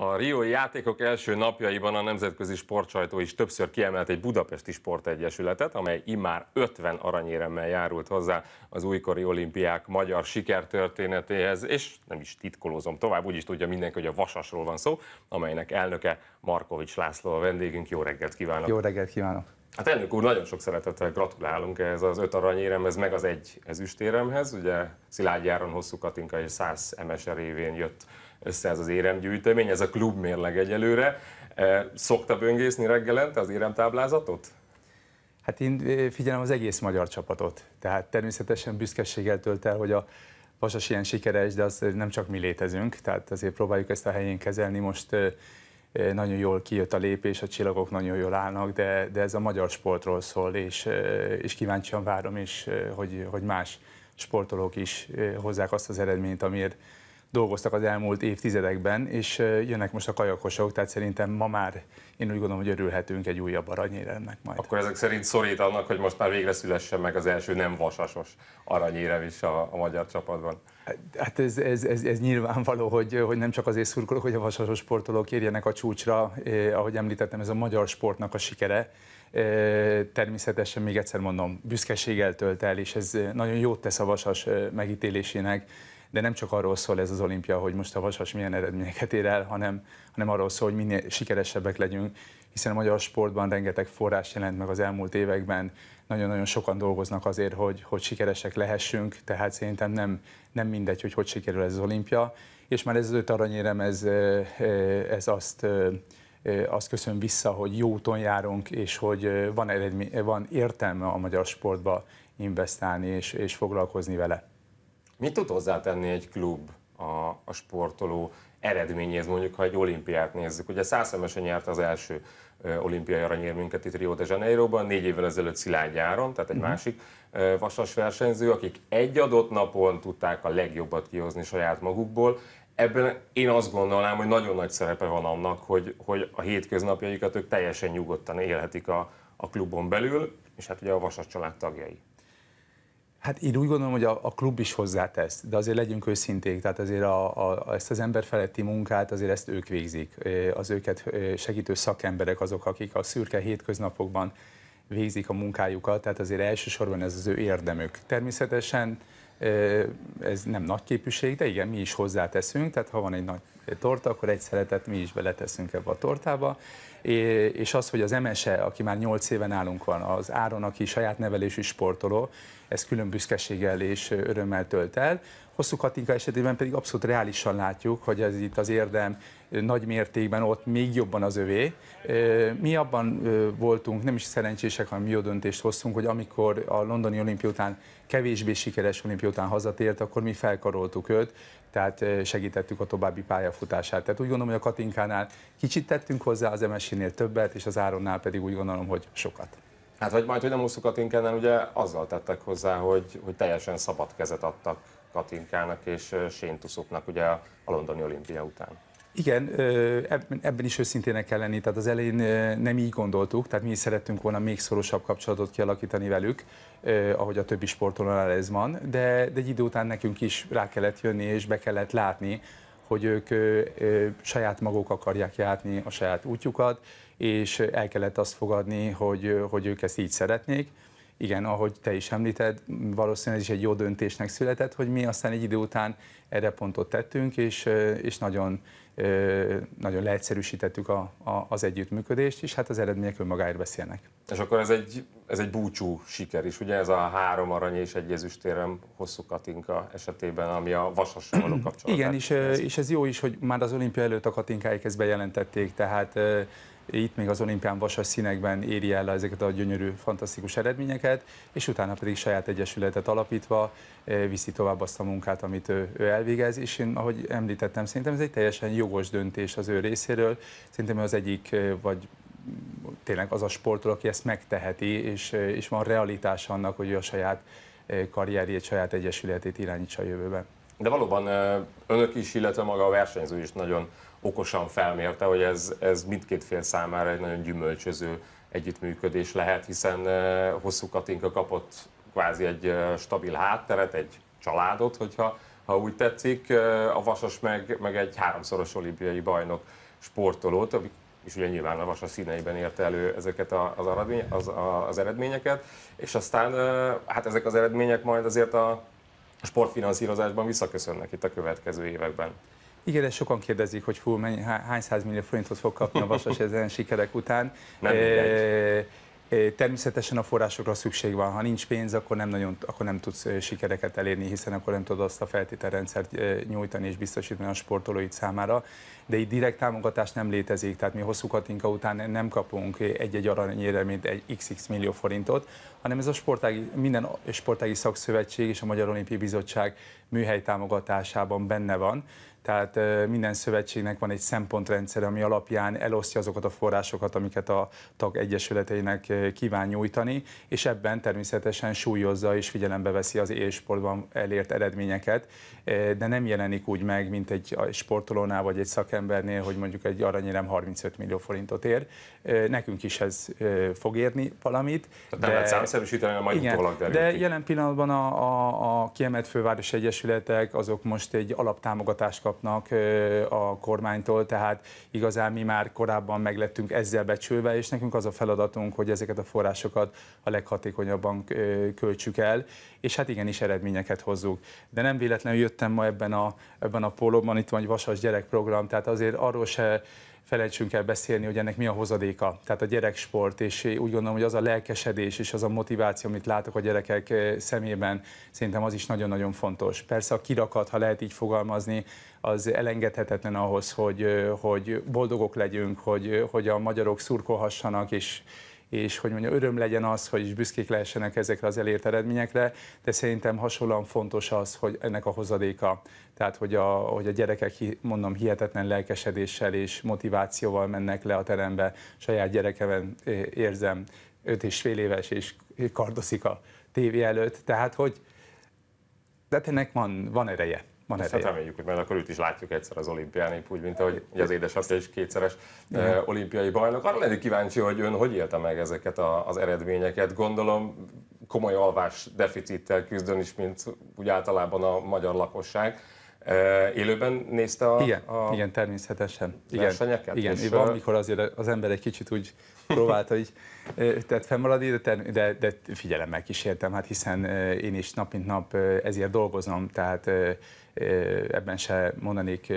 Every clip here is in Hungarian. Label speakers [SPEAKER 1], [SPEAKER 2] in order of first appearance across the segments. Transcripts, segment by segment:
[SPEAKER 1] A Riói játékok első napjaiban a nemzetközi sportsajtó is többször kiemelt egy budapesti sportegyesületet, amely immár 50 aranyéremmel járult hozzá az újkori olimpiák magyar sikertörténetéhez, és nem is titkolózom tovább, úgyis tudja mindenki, hogy a Vasasról van szó, amelynek elnöke Markovics László a vendégünk. Jó reggelt kívánok! Jó
[SPEAKER 2] reggelt kívánok!
[SPEAKER 1] Hát elnök úr, nagyon sok szeretettel gratulálunk ez az öt aranyéremhez, meg az egy ezüstéremhez. Ugye Szilágyi Áron, Hosszú Katinka és 100 MSR révén jött össze ez az éremgyűjtemény, ez a klub mérleg egyelőre. E, szokta böngészni reggelente az éremtáblázatot?
[SPEAKER 2] Hát én e, figyelem az egész magyar csapatot, tehát természetesen büszkeséggel tölt el, hogy a Vasas ilyen sikeres, de az nem csak mi létezünk, tehát azért próbáljuk ezt a helyén kezelni. Most e, nagyon jól kijött a lépés, a csillagok nagyon jól állnak, de, de ez a magyar sportról szól, és, és kíváncsian várom is, hogy, hogy más sportolók is hozzák azt az eredményt, amiért dolgoztak az elmúlt évtizedekben, és jönnek most a kajakosok, tehát szerintem ma már én úgy gondolom, hogy örülhetünk egy újabb aranyéremnek majd.
[SPEAKER 1] Akkor ezek szerint szorít annak, hogy most már végre szülessen meg az első nem vasasos aranyérem is a, a magyar csapatban.
[SPEAKER 2] Hát ez, ez, ez, ez nyilvánvaló, hogy, hogy nem csak azért szurkolok, hogy a vasasos sportolók érjenek a csúcsra, eh, ahogy említettem, ez a magyar sportnak a sikere. Eh, természetesen még egyszer mondom, büszkeséggel tölt el, és ez eh, nagyon jót tesz a vasas eh, megítélésének de nem csak arról szól ez az olimpia, hogy most a Vasas milyen eredményeket ér el, hanem, hanem arról szól, hogy minél sikeresebbek legyünk, hiszen a magyar sportban rengeteg forrás jelent meg az elmúlt években, nagyon-nagyon sokan dolgoznak azért, hogy, hogy sikeresek lehessünk, tehát szerintem nem, nem mindegy, hogy hogy sikerül ez az olimpia, és már ez az öt aranyérem, ez, ez azt azt köszön vissza, hogy jó úton járunk, és hogy van, eredmény, van értelme a magyar sportba investálni és, és foglalkozni vele.
[SPEAKER 1] Mit tud hozzátenni egy klub a, a sportoló eredményéhez, mondjuk, ha egy olimpiát nézzük? Ugye százszemesen nyert az első olimpiai aranyérmünket itt Rio de Janeiroban, négy évvel ezelőtt Szilágy Áron, tehát egy uh-huh. másik vasas versenyző, akik egy adott napon tudták a legjobbat kihozni saját magukból. Ebben én azt gondolnám, hogy nagyon nagy szerepe van annak, hogy, hogy a hétköznapjaikat ők teljesen nyugodtan élhetik a, a klubon belül, és hát ugye a vasas család tagjai.
[SPEAKER 2] Hát én úgy gondolom, hogy a, a klub is hozzátesz, de azért legyünk őszinték, tehát azért a, a, ezt az ember feletti munkát, azért ezt ők végzik. Az őket segítő szakemberek azok, akik a szürke hétköznapokban végzik a munkájukat, tehát azért elsősorban ez az ő érdemük. Természetesen ez nem nagy képűség, de igen, mi is hozzáteszünk, tehát ha van egy nagy torta, akkor egy szeretet mi is beleteszünk ebbe a tortába, és az, hogy az Emese, aki már 8 éven nálunk van, az Áron, aki saját nevelésű sportoló, ez külön büszkeséggel és örömmel tölt el. Hosszú Katinka esetében pedig abszolút reálisan látjuk, hogy ez itt az érdem nagy mértékben ott még jobban az övé. Mi abban voltunk, nem is szerencsések, hanem jó döntést hoztunk, hogy amikor a londoni olimpia után kevésbé sikeres olimpia után hazatért, akkor mi felkaroltuk őt, tehát segítettük a további pályafutását. Tehát úgy gondolom, hogy a Katinkánál kicsit tettünk hozzá, az MSI-nél többet, és az Áronnál pedig úgy gondolom, hogy sokat.
[SPEAKER 1] Hát vagy majd, hogy nem úszuk a ugye azzal tettek hozzá, hogy, hogy teljesen szabad kezet adtak Katinkának és Séntuszoknak ugye a londoni olimpia után.
[SPEAKER 2] Igen, ebben is őszintének kell lenni, tehát az elején nem így gondoltuk, tehát mi is szerettünk volna még szorosabb kapcsolatot kialakítani velük, ahogy a többi sportolónál ez van, de, de egy idő után nekünk is rá kellett jönni és be kellett látni, hogy ők saját maguk akarják játni, a saját útjukat, és el kellett azt fogadni, hogy, hogy ők ezt így szeretnék igen, ahogy te is említed, valószínűleg ez is egy jó döntésnek született, hogy mi aztán egy idő után erre pontot tettünk, és, és nagyon, nagyon leegyszerűsítettük a, a, az együttműködést, és hát az eredmények önmagáért beszélnek.
[SPEAKER 1] És akkor ez egy, ez egy búcsú siker is, ugye ez a három arany és egy ezüstérem hosszú katinka esetében, ami a vasas való kapcsolat.
[SPEAKER 2] Igen, és, és ez jó is, hogy már az olimpia előtt a katinkáik ezt bejelentették, tehát itt még az olimpián vasas színekben éri el ezeket a gyönyörű, fantasztikus eredményeket, és utána pedig saját egyesületet alapítva eh, viszi tovább azt a munkát, amit ő, ő elvégez, és én, ahogy említettem, szerintem ez egy teljesen jogos döntés az ő részéről, szerintem az egyik, eh, vagy tényleg az a sportoló, aki ezt megteheti, és, eh, és van realitás annak, hogy ő a saját karrierjét, saját egyesületét irányítsa a jövőben.
[SPEAKER 1] De valóban önök is, illetve maga a versenyző is nagyon okosan felmérte, hogy ez, ez mindkét fél számára egy nagyon gyümölcsöző együttműködés lehet, hiszen eh, hosszú Katinka kapott kvázi egy eh, stabil hátteret, egy családot, hogyha ha úgy tetszik, eh, a Vasas meg, meg egy háromszoros olimpiai bajnok sportolót, és ugye nyilván a vasas színeiben érte elő ezeket az, aradmény, az, az eredményeket, és aztán hát ezek az eredmények majd azért a sportfinanszírozásban visszaköszönnek itt a következő években.
[SPEAKER 2] Igen, de sokan kérdezik, hogy fú, mennyi, hány százmillió forintot fog kapni a vasas ezen sikerek után. Természetesen a forrásokra szükség van. Ha nincs pénz, akkor nem, nagyon, akkor nem tudsz sikereket elérni, hiszen akkor nem tudod azt a feltételrendszert nyújtani és biztosítani a sportolóid számára de itt direkt támogatás nem létezik, tehát mi hosszú katinka után nem kapunk egy-egy mint egy xx millió forintot, hanem ez a sportági, minden sportági szakszövetség és a Magyar Olimpiai Bizottság műhely támogatásában benne van, tehát minden szövetségnek van egy szempontrendszer, ami alapján elosztja azokat a forrásokat, amiket a tag egyesületeinek kíván nyújtani, és ebben természetesen súlyozza és figyelembe veszi az élsportban elért eredményeket, de nem jelenik úgy meg, mint egy sportolónál vagy egy szakember, szakembernél, hogy mondjuk egy aranyérem 35 millió forintot ér. Nekünk is ez fog érni valamit. Tehát nem lehet számszerűsíteni,
[SPEAKER 1] a majd utólag derül De ki.
[SPEAKER 2] jelen pillanatban a, a, a kiemelt főváros egyesületek azok most egy alaptámogatást kapnak a kormánytól, tehát igazán mi már korábban meglettünk ezzel becsülve, és nekünk az a feladatunk, hogy ezeket a forrásokat a leghatékonyabban költsük el, és hát igenis eredményeket hozzuk. De nem véletlenül jöttem ma ebben a, ebben a pólóban, itt van egy Vasas gyerekprogram, tehát azért arról se felejtsünk el beszélni, hogy ennek mi a hozadéka. Tehát a gyereksport, és úgy gondolom, hogy az a lelkesedés és az a motiváció, amit látok a gyerekek eh, szemében, szerintem az is nagyon-nagyon fontos. Persze a kirakat, ha lehet így fogalmazni, az elengedhetetlen ahhoz, hogy, eh, hogy boldogok legyünk, hogy, eh, hogy a magyarok szurkolhassanak, és és hogy mondja, öröm legyen az, hogy is büszkék lehessenek ezekre az elért eredményekre, de szerintem hasonlóan fontos az, hogy ennek a hozadéka, tehát hogy a, hogy a gyerekek, mondom, hihetetlen lelkesedéssel és motivációval mennek le a terembe, saját gyerekeven érzem, öt és fél éves, és kardoszik a tévé előtt, tehát hogy de hát ennek van, van ereje van ereje. Hát reméljük,
[SPEAKER 1] hogy majd akkor őt is látjuk egyszer az olimpián, épp úgy, mint ahogy ugye az édesapja is kétszeres De. Eh, olimpiai bajnok. Arra lennék kíváncsi, hogy ön hogy élte meg ezeket a, az eredményeket. Gondolom komoly alvás deficittel küzdön is, mint úgy általában a magyar lakosság. Élőben nézte a, igen, a igen,
[SPEAKER 2] természetesen. Igen, Igen, és van, mikor azért az ember egy kicsit úgy próbálta így tehát fennmaradni, de, de, de figyelemmel kísértem, hát hiszen én is nap mint nap ezért dolgozom, tehát ebben se mondanék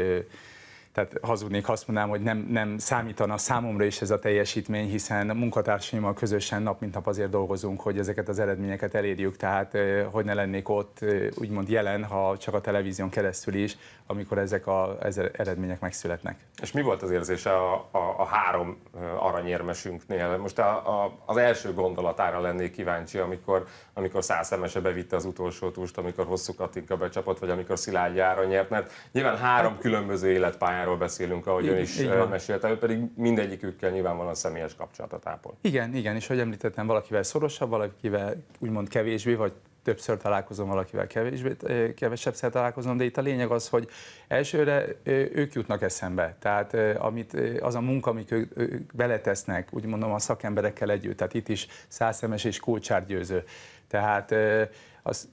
[SPEAKER 2] tehát hazudnék, azt mondanám, hogy nem, nem számítana számomra is ez a teljesítmény, hiszen a munkatársaimmal közösen nap mint nap azért dolgozunk, hogy ezeket az eredményeket elérjük, tehát hogy ne lennék ott úgymond jelen, ha csak a televízión keresztül is, amikor ezek az eredmények megszületnek. És mi
[SPEAKER 1] volt az érzése a, a, a három aranyérmesünknél? Most a, a, az első gondolatára lennék kíváncsi, amikor, amikor Szászemese bevitte az utolsó túst, amikor hosszú Katinka becsapott, vagy amikor Szilágyi Áron nyert, mert nyilván három hát- különböző életpályán minnyájáról beszélünk, ahogy ön is eh, mesélte, ő pedig mindegyikükkel nyilvánvalóan személyes kapcsolata tápol.
[SPEAKER 2] Igen, igen, és hogy említettem, valakivel szorosabb, valakivel úgymond kevésbé, vagy többször találkozom valakivel, kevésbé, eh, kevesebbszer találkozom, de itt a lényeg az, hogy elsőre eh, ők jutnak eszembe. Tehát amit, az a munka, amit ők, beletesznek, úgy mondom, a szakemberekkel együtt, tehát itt is százszemes és kulcsárgyőző. Tehát az,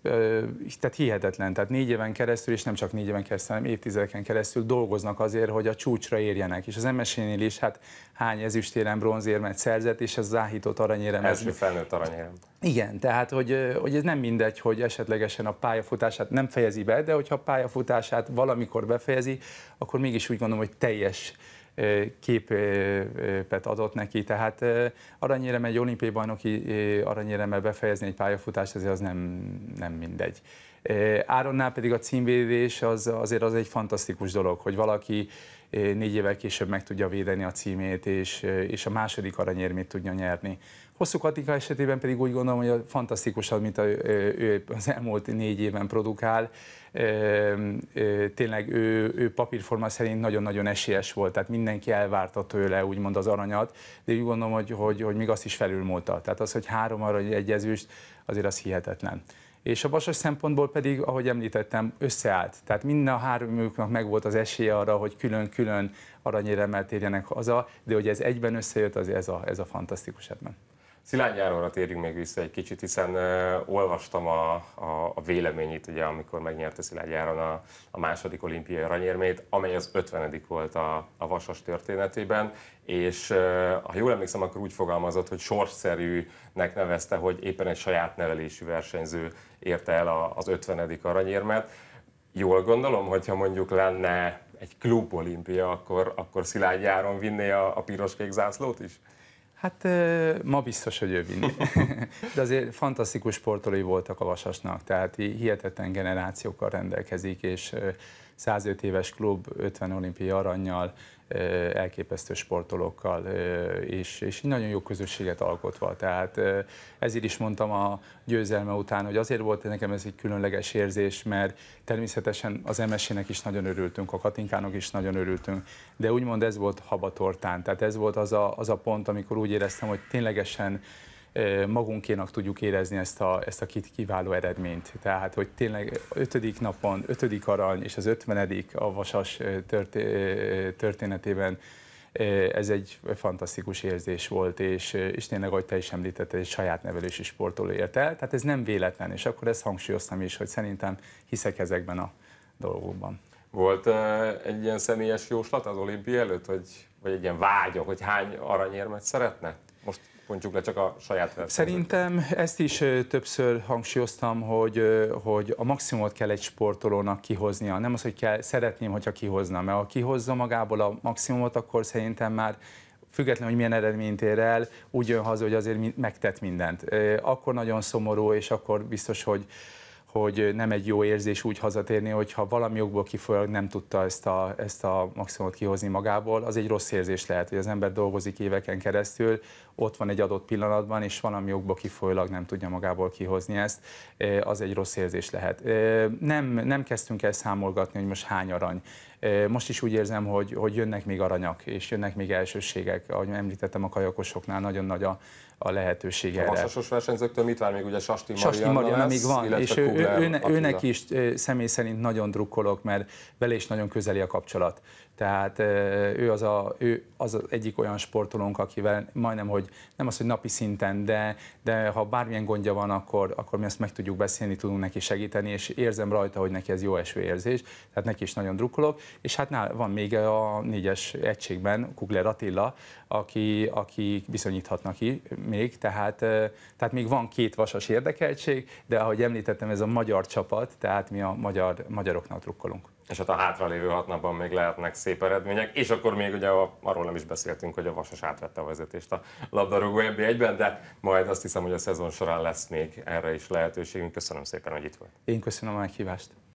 [SPEAKER 2] tehát hihetetlen, tehát négy éven keresztül, és nem csak négy éven keresztül, hanem évtizedeken keresztül dolgoznak azért, hogy a csúcsra érjenek. És az MSN-nél is hát hány ezüstérem, bronzérmet szerzett, és ez áhított aranyérem. Első
[SPEAKER 1] felnőtt aranyérem.
[SPEAKER 2] Igen, tehát hogy, hogy ez nem mindegy, hogy esetlegesen a pályafutását nem fejezi be, de hogyha a pályafutását valamikor befejezi, akkor mégis úgy gondolom, hogy teljes képet adott neki, tehát aranyérem egy olimpiai bajnoki aranyéremmel befejezni egy pályafutást, azért az nem, nem mindegy. Áronnál pedig a címvédés az, azért az egy fantasztikus dolog, hogy valaki négy évvel később meg tudja védeni a címét, és, és a második aranyérmét tudja nyerni. Hosszú Katika esetében pedig úgy gondolom, hogy a fantasztikus, amit a, ő az elmúlt négy évben produkál, tényleg ő, ő papírforma szerint nagyon-nagyon esélyes volt, tehát mindenki elvárta tőle úgymond az aranyat, de úgy gondolom, hogy, hogy, hogy még azt is felülmúlta. Tehát az, hogy három arany egyezőst, azért az hihetetlen és a vasas szempontból pedig, ahogy említettem, összeállt. Tehát minden a háromjuknak megvolt az esélye arra, hogy külön-külön aranyéremmel térjenek haza, de hogy ez egyben összejött, az ez a, ez a fantasztikus ebben. Szilány
[SPEAKER 1] térjünk még vissza egy kicsit, hiszen uh, olvastam a, a, a véleményét, ugye, amikor megnyerte Szilágy a, a második olimpiai aranyérmét, amely az 50. volt a, a Vasas történetében, és uh, ha jól emlékszem, akkor úgy fogalmazott, hogy sorszerűnek nevezte, hogy éppen egy saját nevelésű versenyző érte el a, az 50. aranyérmet. Jól gondolom, hogyha mondjuk lenne egy klub olimpia, akkor, akkor
[SPEAKER 2] Szilágy vinné a, a piros-kék zászlót is? Hát ma biztos, hogy ő vinni. De azért fantasztikus sportolói voltak a Vasasnak, tehát hihetetlen generációkkal rendelkezik, és 105 éves klub, 50 olimpia aranyjal, elképesztő sportolókkal, és, és nagyon jó közösséget alkotva. Tehát ezért is mondtam a győzelme után, hogy azért volt nekem ez egy különleges érzés, mert természetesen az MSZ-nek is nagyon örültünk, a Katinkának is nagyon örültünk, de úgymond ez volt habatortán, tehát ez volt az a, az a pont, amikor úgy éreztem, hogy ténylegesen magunkénak tudjuk érezni ezt a, ezt a két kiváló eredményt. Tehát, hogy tényleg ötödik napon, ötödik arany és az ötvenedik a Vasas történetében ez egy fantasztikus érzés volt, és, és tényleg, ahogy te is említetted, egy saját nevelési sportoló ért el, tehát ez nem véletlen, és akkor ezt hangsúlyoztam is, hogy szerintem hiszek ezekben a dolgokban.
[SPEAKER 1] Volt egy ilyen személyes jóslat az olimpia előtt, hogy vagy egy ilyen vágya, hogy hány aranyérmet szeretne? most pontjuk le csak a saját versenyt.
[SPEAKER 2] Szerintem ezt is többször hangsúlyoztam, hogy, hogy a maximumot kell egy sportolónak kihoznia. Nem az, hogy kell, szeretném, hogyha kihozna, mert ha kihozza magából a maximumot, akkor szerintem már függetlenül, hogy milyen eredményt ér el, úgy jön haza, hogy azért megtett mindent. Akkor nagyon szomorú, és akkor biztos, hogy hogy nem egy jó érzés úgy hazatérni, hogyha valami jogból kifolyólag nem tudta ezt a, ezt a maximumot kihozni magából, az egy rossz érzés lehet, hogy az ember dolgozik éveken keresztül, ott van egy adott pillanatban, és valami jogból kifolyólag nem tudja magából kihozni ezt, az egy rossz érzés lehet. Nem, nem kezdtünk el számolgatni, hogy most hány arany. Most is úgy érzem, hogy, hogy jönnek még aranyak, és jönnek még elsőségek. Ahogy említettem, a kajakosoknál nagyon nagy a, a lehetőség erre. A vasasos
[SPEAKER 1] versenyzőktől mit vár még? Ugye Sasti, Sasti Marianna, még van, és ő, ő, ő, őnek is
[SPEAKER 2] személy szerint nagyon drukkolok, mert vele is nagyon közeli a kapcsolat tehát ő az, a, ő az, az egyik olyan sportolónk, akivel majdnem, hogy nem az, hogy napi szinten, de, de ha bármilyen gondja van, akkor, akkor mi ezt meg tudjuk beszélni, tudunk neki segíteni, és érzem rajta, hogy neki ez jó eső érzés, tehát neki is nagyon drukkolok, és hát nál van még a négyes egységben Kugler Attila, aki, aki bizonyíthatnak ki még, tehát, tehát még van két vasas érdekeltség, de ahogy említettem, ez a magyar csapat, tehát mi a magyar, magyaroknak drukkolunk
[SPEAKER 1] és hát a hátralévő hat napban még lehetnek szép eredmények, és akkor még ugye a, arról nem is beszéltünk, hogy a Vasas átvette a vezetést a labdarúgó ebbi egyben, de majd azt hiszem, hogy a szezon során lesz még erre is lehetőségünk. Köszönöm szépen, hogy itt volt.
[SPEAKER 2] Én köszönöm a meghívást.